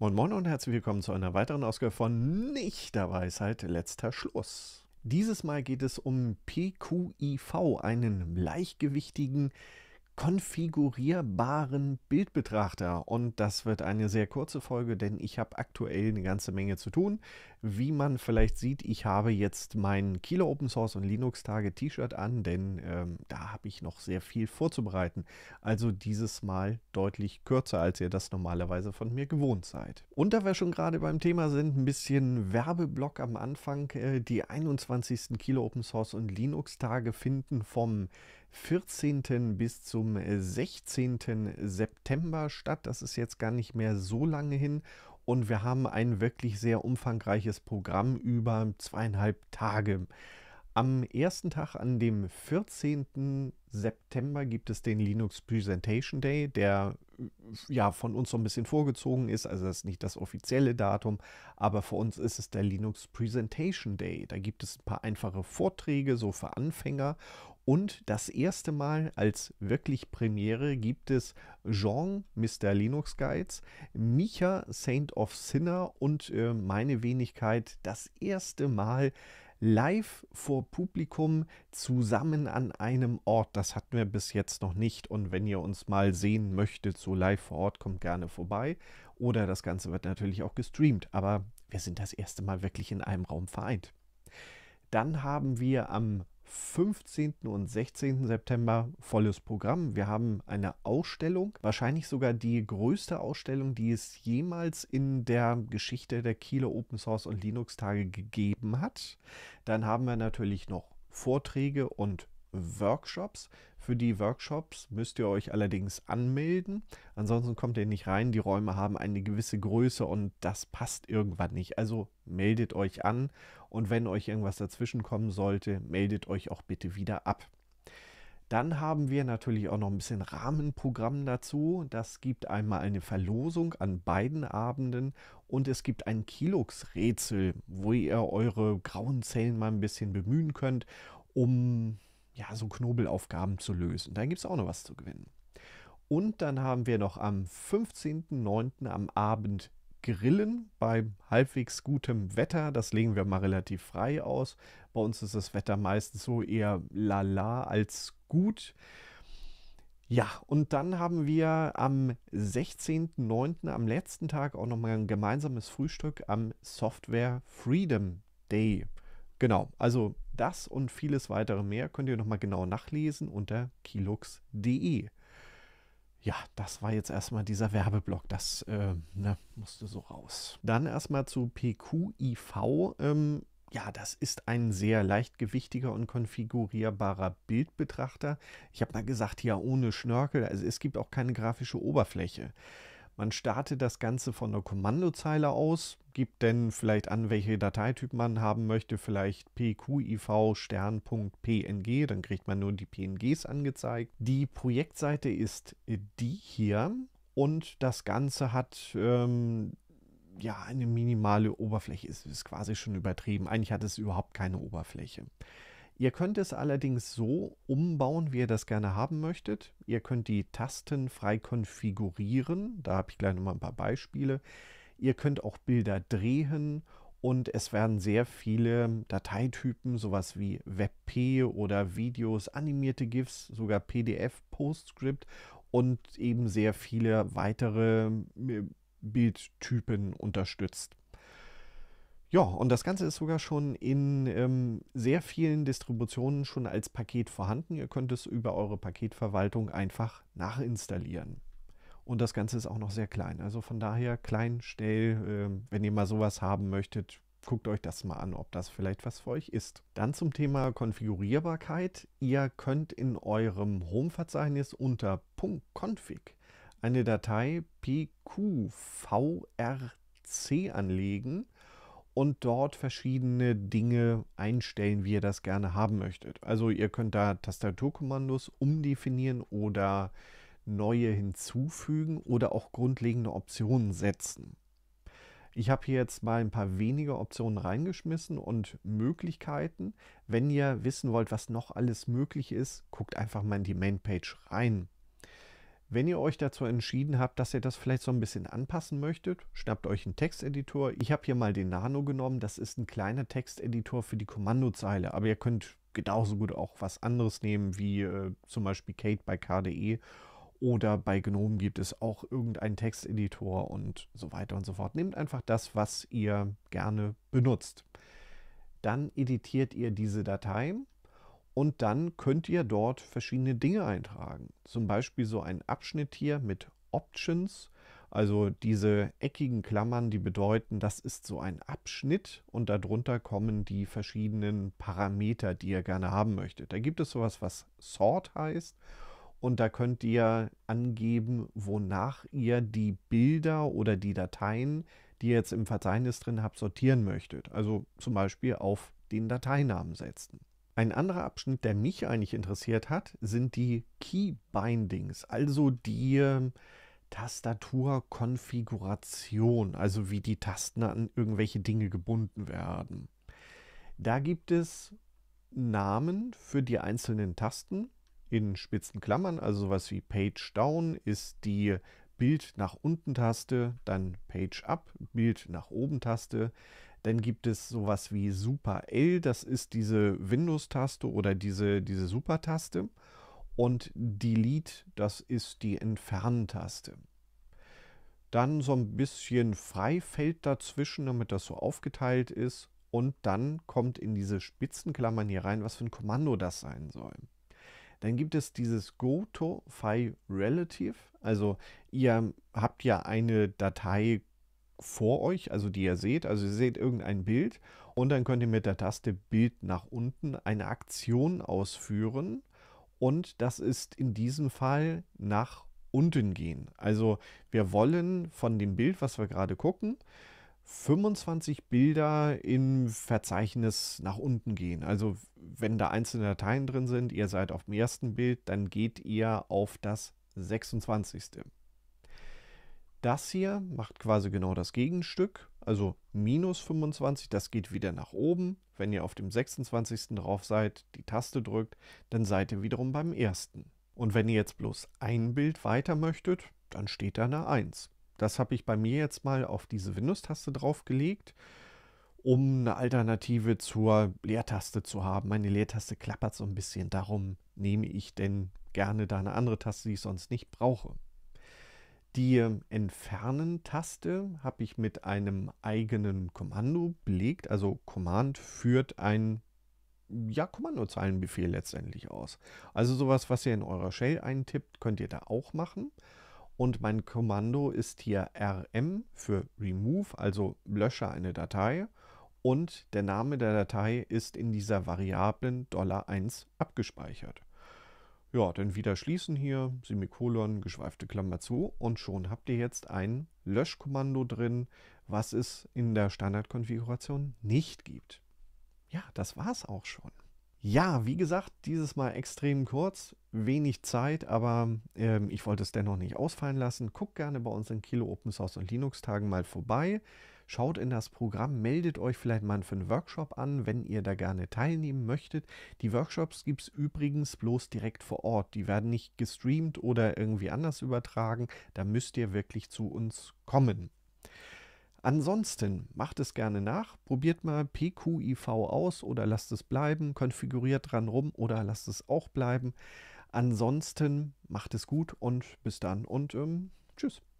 Moin Moin und herzlich willkommen zu einer weiteren Ausgabe von Nicht der Weisheit, letzter Schluss. Dieses Mal geht es um PQIV, einen leichtgewichtigen konfigurierbaren Bildbetrachter. Und das wird eine sehr kurze Folge, denn ich habe aktuell eine ganze Menge zu tun. Wie man vielleicht sieht, ich habe jetzt mein Kilo Open Source und Linux Tage T-Shirt an, denn ähm, da habe ich noch sehr viel vorzubereiten. Also dieses Mal deutlich kürzer, als ihr das normalerweise von mir gewohnt seid. Und da wir schon gerade beim Thema sind, ein bisschen Werbeblock am Anfang. Äh, die 21. Kilo Open Source und Linux Tage finden vom 14. bis zum 16. Äh, September statt. Das ist jetzt gar nicht mehr so lange hin. Und wir haben ein wirklich sehr umfangreiches Programm über zweieinhalb Tage. Am ersten Tag, an dem 14. September, gibt es den Linux Presentation Day, der äh, ja von uns so ein bisschen vorgezogen ist. Also das ist nicht das offizielle Datum, aber für uns ist es der Linux Presentation Day. Da gibt es ein paar einfache Vorträge, so für Anfänger. Und das erste Mal als wirklich Premiere gibt es Jean, Mr. Linux Guides, Micha, Saint of Sinner und äh, meine Wenigkeit das erste Mal live vor Publikum zusammen an einem Ort. Das hatten wir bis jetzt noch nicht. Und wenn ihr uns mal sehen möchtet, so live vor Ort, kommt gerne vorbei. Oder das Ganze wird natürlich auch gestreamt. Aber wir sind das erste Mal wirklich in einem Raum vereint. Dann haben wir am 15. und 16. September volles Programm. Wir haben eine Ausstellung, wahrscheinlich sogar die größte Ausstellung, die es jemals in der Geschichte der Kieler Open Source und Linux Tage gegeben hat. Dann haben wir natürlich noch Vorträge und Workshops. Für die Workshops müsst ihr euch allerdings anmelden. Ansonsten kommt ihr nicht rein. Die Räume haben eine gewisse Größe und das passt irgendwann nicht. Also meldet euch an und wenn euch irgendwas dazwischen kommen sollte, meldet euch auch bitte wieder ab. Dann haben wir natürlich auch noch ein bisschen Rahmenprogramm dazu. Das gibt einmal eine Verlosung an beiden Abenden und es gibt ein Kilux-Rätsel, wo ihr eure grauen Zellen mal ein bisschen bemühen könnt, um ja, so Knobelaufgaben zu lösen. Da gibt es auch noch was zu gewinnen. Und dann haben wir noch am 15.09. am Abend Grillen bei halbwegs gutem Wetter. Das legen wir mal relativ frei aus. Bei uns ist das Wetter meistens so eher lala als gut. Ja, und dann haben wir am 16.09., am letzten Tag, auch nochmal ein gemeinsames Frühstück am Software Freedom Day. Genau, also das und vieles weitere mehr könnt ihr nochmal genau nachlesen unter kilux.de. Ja, das war jetzt erstmal dieser Werbeblock. Das äh, ne, musste so raus. Dann erstmal zu PQIV. Ähm, ja, das ist ein sehr leichtgewichtiger und konfigurierbarer Bildbetrachter. Ich habe mal gesagt, hier ohne Schnörkel. Also es gibt auch keine grafische Oberfläche. Man startet das Ganze von der Kommandozeile aus, gibt dann vielleicht an, welche Dateityp man haben möchte, vielleicht pqiv stern.png, dann kriegt man nur die PNGs angezeigt. Die Projektseite ist die hier und das Ganze hat ähm, ja eine minimale Oberfläche, es ist, ist quasi schon übertrieben. Eigentlich hat es überhaupt keine Oberfläche. Ihr könnt es allerdings so umbauen, wie ihr das gerne haben möchtet. Ihr könnt die Tasten frei konfigurieren. Da habe ich gleich nochmal ein paar Beispiele. Ihr könnt auch Bilder drehen und es werden sehr viele Dateitypen, sowas wie WebP oder Videos, animierte GIFs, sogar PDF, PostScript und eben sehr viele weitere äh, Bildtypen unterstützt. Ja, und das Ganze ist sogar schon in ähm, sehr vielen Distributionen schon als Paket vorhanden. Ihr könnt es über eure Paketverwaltung einfach nachinstallieren. Und das Ganze ist auch noch sehr klein. Also von daher klein, schnell, äh, wenn ihr mal sowas haben möchtet, guckt euch das mal an, ob das vielleicht was für euch ist. Dann zum Thema Konfigurierbarkeit. Ihr könnt in eurem Home-Verzeichnis unter .config eine Datei pqvrc anlegen und dort verschiedene Dinge einstellen, wie ihr das gerne haben möchtet. Also ihr könnt da Tastaturkommandos umdefinieren oder neue hinzufügen oder auch grundlegende Optionen setzen. Ich habe hier jetzt mal ein paar wenige Optionen reingeschmissen und Möglichkeiten. Wenn ihr wissen wollt, was noch alles möglich ist, guckt einfach mal in die Mainpage rein. Wenn ihr euch dazu entschieden habt, dass ihr das vielleicht so ein bisschen anpassen möchtet, schnappt euch einen Texteditor. Ich habe hier mal den Nano genommen. Das ist ein kleiner Texteditor für die Kommandozeile, aber ihr könnt genauso gut auch was anderes nehmen, wie äh, zum Beispiel Kate bei KDE oder bei GNOME gibt es auch irgendeinen Texteditor und so weiter und so fort. Nehmt einfach das, was ihr gerne benutzt. Dann editiert ihr diese Datei und dann könnt ihr dort verschiedene Dinge eintragen. Zum Beispiel so einen Abschnitt hier mit Options. Also diese eckigen Klammern, die bedeuten, das ist so ein Abschnitt und darunter kommen die verschiedenen Parameter, die ihr gerne haben möchtet. Da gibt es sowas, was Sort heißt und da könnt ihr angeben, wonach ihr die Bilder oder die Dateien, die ihr jetzt im Verzeichnis drin habt, sortieren möchtet. Also zum Beispiel auf den Dateinamen setzen. Ein anderer Abschnitt, der mich eigentlich interessiert hat, sind die Key Bindings, also die ähm, Tastaturkonfiguration, also wie die Tasten an irgendwelche Dinge gebunden werden. Da gibt es Namen für die einzelnen Tasten in spitzen Klammern, also sowas wie Page Down ist die Bild nach unten Taste, dann Page Up, Bild nach oben Taste. Dann gibt es sowas wie Super L, das ist diese Windows-Taste oder diese, diese Super-Taste. Und Delete, das ist die Entfernen-Taste. Dann so ein bisschen Freifeld dazwischen, damit das so aufgeteilt ist. Und dann kommt in diese Spitzenklammern hier rein, was für ein Kommando das sein soll. Dann gibt es dieses Go to file relative. Also ihr habt ja eine Datei vor euch, also die ihr seht. Also ihr seht irgendein Bild und dann könnt ihr mit der Taste Bild nach unten eine Aktion ausführen. Und das ist in diesem Fall nach unten gehen. Also wir wollen von dem Bild, was wir gerade gucken, 25 Bilder im Verzeichnis nach unten gehen. Also wenn da einzelne Dateien drin sind, ihr seid auf dem ersten Bild, dann geht ihr auf das 26. Das hier macht quasi genau das Gegenstück, also minus 25, das geht wieder nach oben. Wenn ihr auf dem 26. drauf seid, die Taste drückt, dann seid ihr wiederum beim ersten. Und wenn ihr jetzt bloß ein Bild weiter möchtet, dann steht da eine 1. Das habe ich bei mir jetzt mal auf diese Windows-Taste draufgelegt, um eine Alternative zur Leertaste zu haben. Meine Leertaste klappert so ein bisschen, darum nehme ich denn gerne da eine andere Taste, die ich sonst nicht brauche. Die ähm, Entfernen-Taste habe ich mit einem eigenen Kommando belegt. Also Command führt ein ja, Kommandozeilenbefehl letztendlich aus. Also sowas, was ihr in eurer Shell eintippt, könnt ihr da auch machen. Und mein Kommando ist hier rm für remove, also lösche eine Datei. Und der Name der Datei ist in dieser Variablen $1 abgespeichert. Ja, dann wieder schließen hier, Semikolon, geschweifte Klammer zu und schon habt ihr jetzt ein Löschkommando drin, was es in der Standardkonfiguration nicht gibt. Ja, das war's auch schon. Ja, wie gesagt, dieses Mal extrem kurz, wenig Zeit, aber ähm, ich wollte es dennoch nicht ausfallen lassen. Guckt gerne bei unseren Kilo Open Source und Linux Tagen mal vorbei. Schaut in das Programm, meldet euch vielleicht mal für einen Workshop an, wenn ihr da gerne teilnehmen möchtet. Die Workshops gibt es übrigens bloß direkt vor Ort. Die werden nicht gestreamt oder irgendwie anders übertragen. Da müsst ihr wirklich zu uns kommen. Ansonsten macht es gerne nach, probiert mal PQIV aus oder lasst es bleiben, konfiguriert dran rum oder lasst es auch bleiben. Ansonsten macht es gut und bis dann und ähm, tschüss.